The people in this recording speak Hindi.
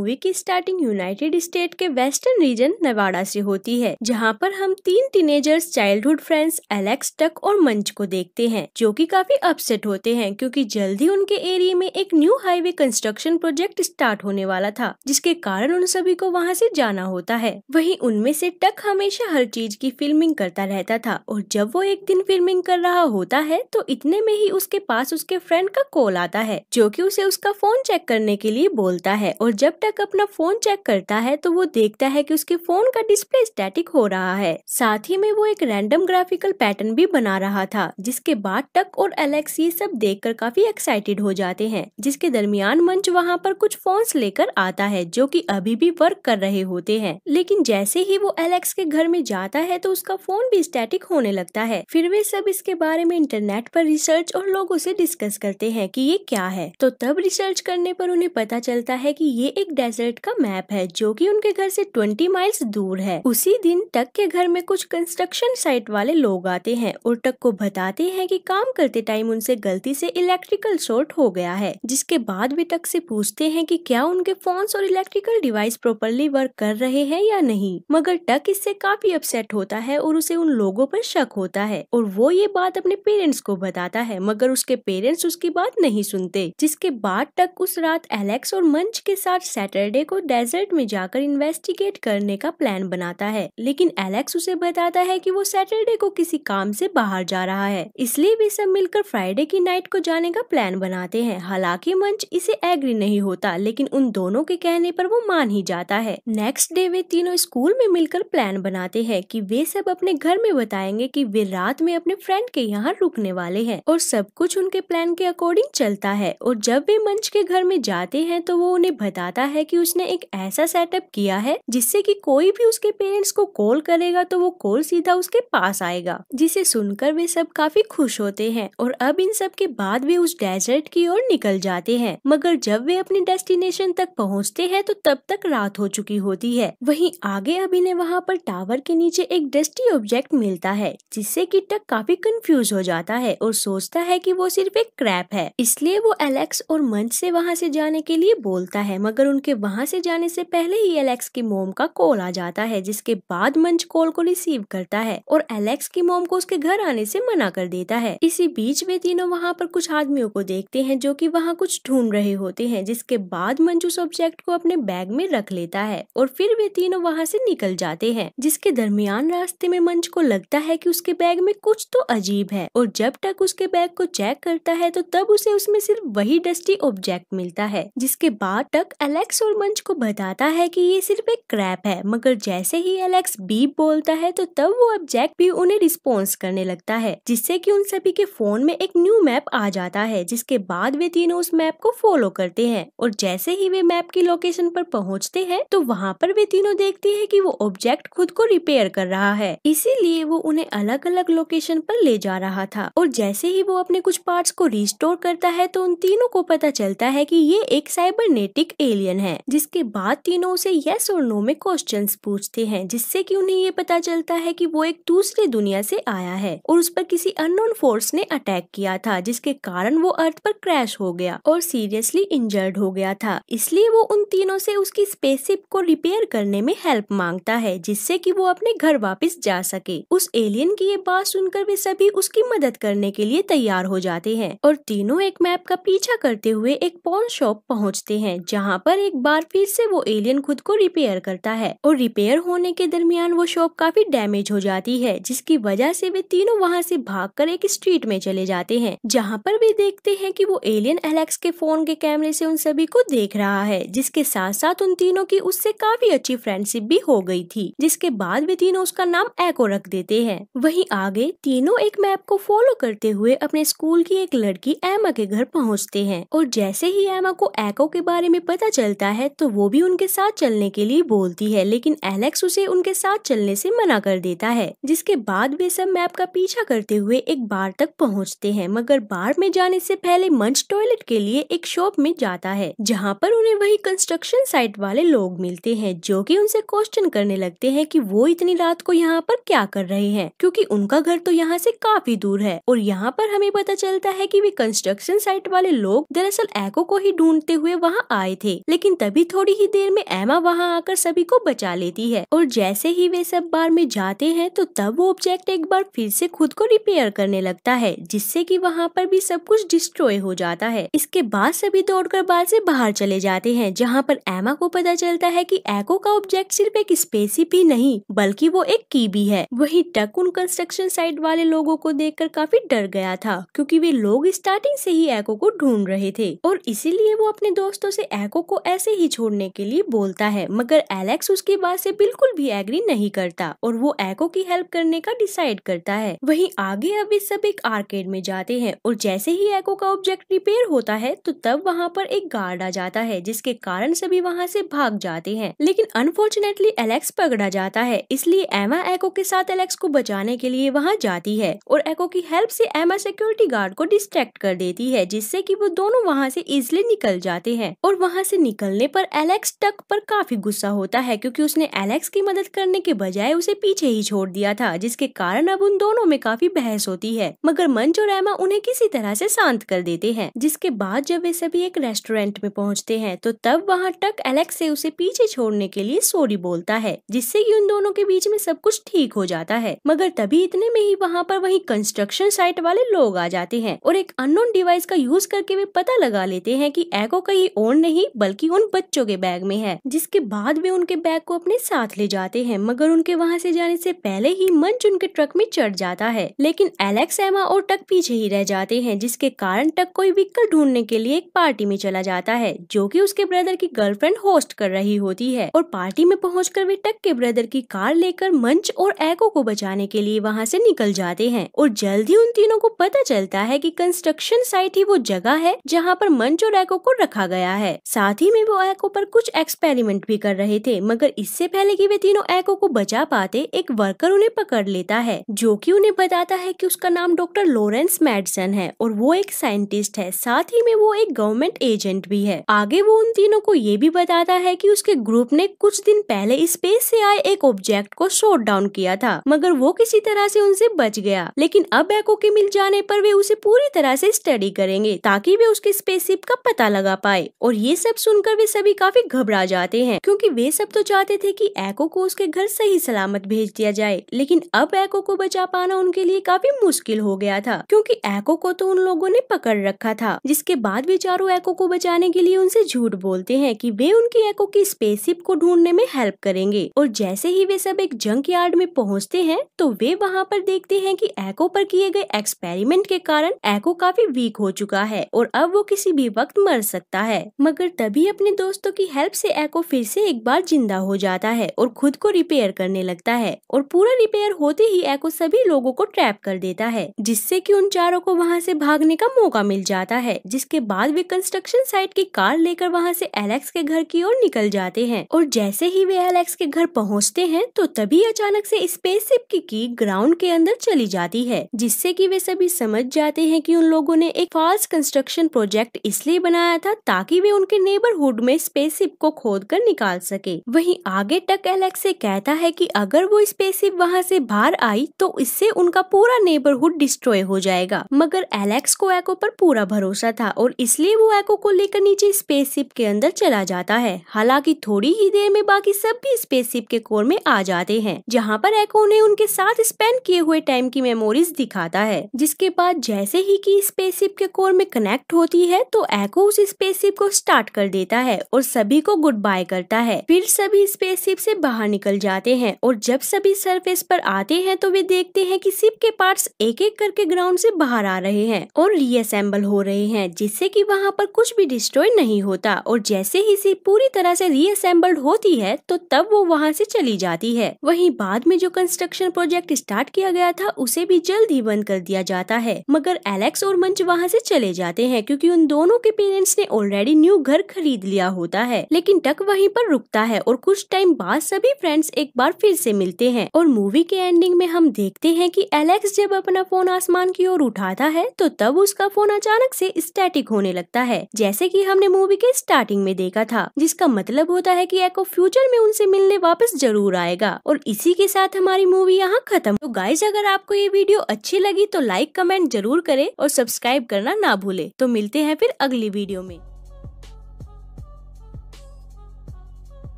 मूवी की स्टार्टिंग यूनाइटेड स्टेट के वेस्टर्न रीजन नेवाड़ा से होती है जहाँ पर हम तीन टीनेजर्स चाइल्डहुड फ्रेंड्स एलेक्स टक और मंच को देखते हैं जो कि काफी अपसेट होते हैं क्योंकि जल्द ही उनके एरिया में एक new highway construction project start होने वाला था जिसके कारण उन सभी को वहाँ ऐसी जाना होता है वही उनमें से टक हमेशा हर चीज की फिल्मिंग करता रहता था और जब वो एक दिन फिल्मिंग कर रहा होता है तो इतने में ही उसके पास उसके फ्रेंड का कॉल आता है जो कि उसे उसका फोन चेक करने के लिए बोलता है और जब टक तक अपना फोन चेक करता है तो वो देखता है कि उसके फोन का डिस्प्ले स्टैटिक हो रहा है साथ ही में वो एक रैंडम ग्राफिकल पैटर्न भी बना रहा था जिसके बाद टक और एलेक्स ये सब कर काफी एक्साइटेड हो जाते हैं जिसके दरमियान मंच वहाँ पर कुछ फोन लेकर आता है जो की अभी भी वर्क कर रहे होते हैं लेकिन जैसे ही वो एलेक्स के घर में जाता है तो उसका फोन भी स्टैटिक होने लगता है फिर वे सब इसके बारे में इंटरनेट पर रिसर्च और लोगों से डिस्कस करते हैं कि ये क्या है तो तब रिसर्च करने पर उन्हें पता चलता है कि ये एक डेजर्ट का मैप है जो कि उनके घर से 20 माइल्स दूर है उसी दिन टक के घर में कुछ कंस्ट्रक्शन साइट वाले लोग आते हैं और टक को बताते हैं कि काम करते टाइम उनसे गलती से इलेक्ट्रिकल शॉर्ट हो गया है जिसके बाद भी टक से पूछते हैं कि क्या उनके फोन और इलेक्ट्रिकल डिवाइस प्रॉपरली वर्क कर रहे हैं या नहीं मगर टक इससे काफी अपसेट होता है और उसे उन लोगों पर शक होता है और वो ये बात अपने पेरेंट्स को बताता है मगर उसके पेरेंट्स उसकी बात नहीं सुनते जिसके बाद टक उस रात एलेक्स और मंच के साथ सेट सैटरडे को डेजर्ट में जाकर इन्वेस्टिगेट करने का प्लान बनाता है लेकिन एलेक्स उसे बताता है कि वो सैटरडे को किसी काम से बाहर जा रहा है इसलिए वे सब मिलकर फ्राइडे की नाइट को जाने का प्लान बनाते हैं हालांकि मंच इसे एग्री नहीं होता लेकिन उन दोनों के कहने पर वो मान ही जाता है नेक्स्ट डे वे तीनों स्कूल में मिलकर प्लान बनाते हैं कि वे सब अपने घर में बताएंगे कि वे रात में अपने फ्रेंड के यहाँ रुकने वाले हैं और सब कुछ उनके प्लान के अकॉर्डिंग चलता है और जब वे मंच के घर में जाते हैं तो वो उन्हें बताता है है कि उसने एक ऐसा सेटअप किया है जिससे कि कोई भी उसके पेरेंट्स को कॉल करेगा तो वो कॉल सीधा उसके पास आएगा जिसे सुनकर वे सब काफी खुश होते हैं और अब इन सब के बाद वे उस डेजर्ट की ओर निकल जाते हैं मगर जब वे अपने डेस्टिनेशन तक पहुँचते हैं तो तब तक रात हो चुकी होती है वही आगे अभी ने वहाँ पर टावर के नीचे एक डस्टी ऑब्जेक्ट मिलता है जिससे की टक काफी कंफ्यूज हो जाता है और सोचता है कि वो सिर्फ एक क्रैप है इसलिए वो एलेक्स और मंच से वहाँ से जाने के लिए बोलता है मगर उनके उसके वहाँ से जाने से पहले ही एलेक्स की मोम का कॉल आ जाता है जिसके बाद मंच कॉल को रिसीव करता है और एलेक्स की मोम को उसके घर आने से मना कर देता है इसी बीच वे तीनों वहाँ पर कुछ आदमियों को देखते हैं जो कि वहाँ कुछ ढूंढ रहे होते हैं जिसके बाद मंच उस ऑब्जेक्ट को अपने बैग में रख लेता है और फिर वे तीनों वहाँ ऐसी निकल जाते हैं जिसके दरमियान रास्ते में मंच को लगता है की उसके बैग में कुछ तो अजीब है और जब तक उसके बैग को चेक करता है तो तब उसे उसमें सिर्फ वही डस्टी ऑब्जेक्ट मिलता है जिसके बाद तक एलेक्स और मंच को बताता है कि ये सिर्फ एक क्रैप है मगर जैसे ही एलेक्स बीप बोलता है तो तब वो अब जैक भी उन्हें रिस्पॉन्स करने लगता है जिससे कि उन सभी के फोन में एक न्यू मैप आ जाता है जिसके बाद वे तीनों उस मैप को फॉलो करते हैं और जैसे ही वे मैप की लोकेशन पर पहुंचते हैं तो वहाँ पर वे तीनों देखते हैं कि वो ऑब्जेक्ट खुद को रिपेयर कर रहा है इसीलिए वो उन्हें अलग अलग लोकेशन पर ले जा रहा था और जैसे ही वो अपने कुछ पार्ट्स को रिस्टोर करता है तो उन तीनों को पता चलता है कि ये एक साइबरनेटिक एलियन है हैं जिसके बाद तीनों उसे यस और नो में क्वेश्चन पूछते हैं जिससे की उन्हें ये पता चलता है की वो एक दूसरी दुनिया से आया है और उस पर किसी अननोन फोर्स ने अटैक किया था जिसके कारण वो अर्थ पर क्रैश हो गया और सीरियसली इंजर्ड हो गया था इसलिए वो उन तीनों से उसकी स्पेसशिप को रिपेयर करने में हेल्प मांगता है जिससे कि वो अपने घर वापस जा सके उस एलियन की ये बात सुनकर वे सभी उसकी मदद करने के लिए तैयार हो जाते हैं और तीनों एक मैप का पीछा करते हुए एक पॉन शॉप पहुँचते हैं जहाँ पर एक बार फिर से वो एलियन खुद को रिपेयर करता है और रिपेयर होने के दरमियान वो शॉप काफी डैमेज हो जाती है जिसकी वजह से वे तीनों वहाँ से कर एक स्ट्रीट में चले जाते हैं जहाँ पर भी देखते हैं कि वो एलियन एलेक्स के फोन के कैमरे से उन सभी को देख रहा है जिसके साथ साथ उन तीनों की उससे काफी अच्छी फ्रेंडशिप भी हो गई थी जिसके बाद वे तीनों उसका नाम एको रख देते हैं वही आगे तीनों एक मैप को फॉलो करते हुए अपने स्कूल की एक लड़की एमा के घर पहुँचते हैं और जैसे ही एमा को एको के बारे में पता चलता है तो वो भी उनके साथ चलने के लिए बोलती है लेकिन एलेक्स उसे उनके साथ चलने से मना कर देता है जिसके बाद वे सब मैप का पीछा करते हुए एक बार तक पहुंचते हैं मगर बार में जाने से पहले मंच टॉयलेट के लिए एक शॉप में जाता है जहाँ पर उन्हें वही कंस्ट्रक्शन साइट वाले लोग मिलते हैं जो की उनसे क्वेश्चन करने लगते है की वो इतनी रात को यहाँ पर क्या कर रहे हैं क्यूँकी उनका घर तो यहाँ ऐसी काफी दूर है और यहाँ पर हमें पता चलता है की वे कंस्ट्रक्शन साइट वाले लोग दरअसल एको को ही ढूंढते हुए वहाँ आए थे लेकिन लेकिन तभी थोड़ी ही देर में एमा वहाँ आकर सभी को बचा लेती है और जैसे ही वे सब बार में जाते हैं तो तब वो ऑब्जेक्ट एक बार फिर से खुद को रिपेयर करने लगता है जिससे कि वहाँ पर भी सब कुछ डिस्ट्रॉय हो जाता है इसके बाद सभी दौड़कर बाल से बाहर चले जाते हैं जहाँ पर एमा को पता चलता है की एको का ऑब्जेक्ट सिर्फ एक स्पेसिप ही नहीं बल्कि वो एक की भी है वही टक उन कंस्ट्रक्शन साइट वाले लोगो को देख काफी डर गया था क्यूँकी वे लोग स्टार्टिंग ऐसी ही एको को ढूंढ रहे थे और इसीलिए वो अपने दोस्तों से एको को वैसे ही छोड़ने के लिए बोलता है मगर एलेक्स उसकी बात से बिल्कुल भी एग्री नहीं करता और वो एको की हेल्प करने का डिसाइड करता है वही आगे अब इस सब एक आर्केड में जाते हैं और जैसे ही एको का ऑब्जेक्ट रिपेयर होता है तो तब वहाँ पर एक गार्ड आ जाता है जिसके कारण सभी वहाँ से भाग जाते हैं लेकिन अनफॉर्चुनेटली एलेक्स पकड़ा जाता है इसलिए एमा एको के साथ एलेक्स को बचाने के लिए वहाँ जाती है और एको की हेल्प से एमा सिक्योरिटी गार्ड को डिस्ट्रैक्ट कर देती है जिससे कि वो दोनों वहाँ से इजिली निकल जाते हैं और वहाँ से निकल संभालने पर एलेक्स टक पर काफी गुस्सा होता है क्योंकि उसने एलेक्स की मदद करने के बजाय उसे पीछे ही छोड़ दिया था जिसके कारण अब उन दोनों में काफी बहस होती है मगर मंच और एमा उन्हें किसी तरह से शांत कर देते हैं जिसके बाद जब वे सभी एक रेस्टोरेंट में पहुँचते हैं तो तब वहाँ टक एलेक्स से उसे पीछे छोड़ने के लिए सोरी बोलता है जिससे की उन दोनों के बीच में सब कुछ ठीक हो जाता है मगर तभी इतने में ही वहाँ पर वही कंस्ट्रक्शन साइट वाले लोग आ जाते हैं और एक अनोन डिवाइस का यूज करके वे पता लगा लेते हैं की एको कहीं और नहीं बल्कि फोन बच्चों के बैग में है जिसके बाद वे उनके बैग को अपने साथ ले जाते हैं मगर उनके वहाँ से जाने से पहले ही मंच उनके ट्रक में चढ़ जाता है लेकिन एलेक्स एमा और टक पीछे ही रह जाते हैं जिसके कारण टक कोई व्हीकल ढूंढने के लिए एक पार्टी में चला जाता है जो की उसके ब्रदर की गर्लफ्रेंड होस्ट कर रही होती है और पार्टी में पहुँच वे टक के ब्रदर की कार लेकर मंच और एको को बचाने के लिए वहाँ से निकल जाते हैं और जल्द ही उन तीनों को पता चलता है कि कंस्ट्रक्शन साइट ही वो जगह है जहाँ पर मंच और एको को रखा गया है साथ ही में वो एको पर कुछ एक्सपेरिमेंट भी कर रहे थे मगर इससे पहले कि वे तीनों एको को बचा पाते एक वर्कर उन्हें पकड़ लेता है जो कि उन्हें बताता है कि उसका नाम डॉक्टर लॉरेंस मैडसन है और वो एक साइंटिस्ट है साथ ही में वो एक गवर्नमेंट एजेंट भी है आगे वो उन तीनों को ये भी बताता है की उसके ग्रुप ने कुछ दिन पहले स्पेस ऐसी आए एक ऑब्जेक्ट को शोट डाउन किया था मगर वो किसी तरह ऐसी उनसे बच गया लेकिन अब एको के मिल जाने आरोप वे उसे पूरी तरह ऐसी स्टडी करेंगे ताकि वे उसके स्पेसिप का पता लगा पाए और ये सब सुनकर वे सभी काफी घबरा जाते हैं क्योंकि वे सब तो चाहते थे कि एको को उसके घर सही सलामत भेज दिया जाए लेकिन अब एको को बचा पाना उनके लिए काफी मुश्किल हो गया था क्योंकि एको को तो उन लोगों ने पकड़ रखा था जिसके बाद वे चारों एको को बचाने के लिए उनसे झूठ बोलते हैं कि वे उनकी एको की स्पेसशिप को ढूंढने में हेल्प करेंगे और जैसे ही वे सब एक जंक यार्ड में पहुँचते हैं तो वे वहाँ पर देखते हैं कि एको पर किए गए एक्सपेरिमेंट के कारण एको काफी वीक हो चुका है और अब वो किसी भी वक्त मर सकता है मगर तभी अपने अपने दोस्तों की हेल्प से एको फिर से एक बार जिंदा हो जाता है और खुद को रिपेयर करने लगता है और पूरा रिपेयर होते ही एको सभी लोगों को ट्रैप कर देता है जिससे कि उन चारों को वहाँ से भागने का मौका मिल जाता है जिसके बाद वे कंस्ट्रक्शन साइट की कार लेकर वहाँ ऐसी एलेक्स के घर की ओर निकल जाते हैं और जैसे ही वे एलेक्स के घर पहुँचते हैं तो तभी अचानक ऐसी स्पेस की की ग्राउंड के अंदर चली जाती है जिससे की वे सभी समझ जाते हैं की उन लोगों ने एक फॉल्स कंस्ट्रक्शन प्रोजेक्ट इसलिए बनाया था ताकि वे उनके नेबरहुड क्राउड में स्पेसशिप को खोद कर निकाल सके वहीं आगे टक एलेक्स से कहता है कि अगर वो स्पेसशिप वहां से बाहर आई तो इससे उनका पूरा नेबरहुड डिस्ट्रॉय हो जाएगा मगर एलेक्स को एको पर पूरा भरोसा था और इसलिए वो एको को लेकर नीचे स्पेसशिप के अंदर चला जाता है हालांकि थोड़ी ही देर में बाकी सब भी स्पेसशिप के कोर में आ जाते हैं जहाँ पर एको उन्हें उनके साथ स्पेंड किए हुए टाइम की मेमोरीज दिखाता है जिसके बाद जैसे ही की स्पेसशिप के कोर में कनेक्ट होती है तो एको उस स्पेसशिप को स्टार्ट कर देता है और सभी को गुड बाय करता है फिर सभी स्पेसशिप से बाहर निकल जाते हैं और जब सभी सरफेस पर आते हैं तो वे देखते हैं कि शिप के पार्ट्स एक एक करके ग्राउंड से बाहर आ रहे हैं और रीअसेंबल हो रहे हैं जिससे कि वहाँ पर कुछ भी डिस्ट्रॉय नहीं होता और जैसे ही शिप पूरी तरह से रीअसेंबल्ड होती है तो तब वो वहाँ से चली जाती है वही बाद में जो कंस्ट्रक्शन प्रोजेक्ट स्टार्ट किया गया था उसे भी जल्द ही बंद कर दिया जाता है मगर एलेक्स और मंच वहाँ से चले जाते हैं क्योंकि उन दोनों के पेरेंट्स ने ऑलरेडी न्यू घर खरीद लिया होता है लेकिन डक वहीं पर रुकता है और कुछ टाइम बाद सभी फ्रेंड्स एक बार फिर से मिलते हैं और मूवी के एंडिंग में हम देखते हैं कि एलेक्स जब अपना फोन आसमान की ओर उठाता है तो तब उसका फोन अचानक से स्टैटिक होने लगता है जैसे कि हमने मूवी के स्टार्टिंग में देखा था जिसका मतलब होता है कि एको फ्यूचर में उनसे मिलने वापस जरूर आएगा और इसी के साथ हमारी मूवी यहाँ खत्म तो गाइज अगर आपको ये वीडियो अच्छी लगी तो लाइक कमेंट जरूर करे और सब्सक्राइब करना ना भूले तो मिलते हैं फिर अगली वीडियो में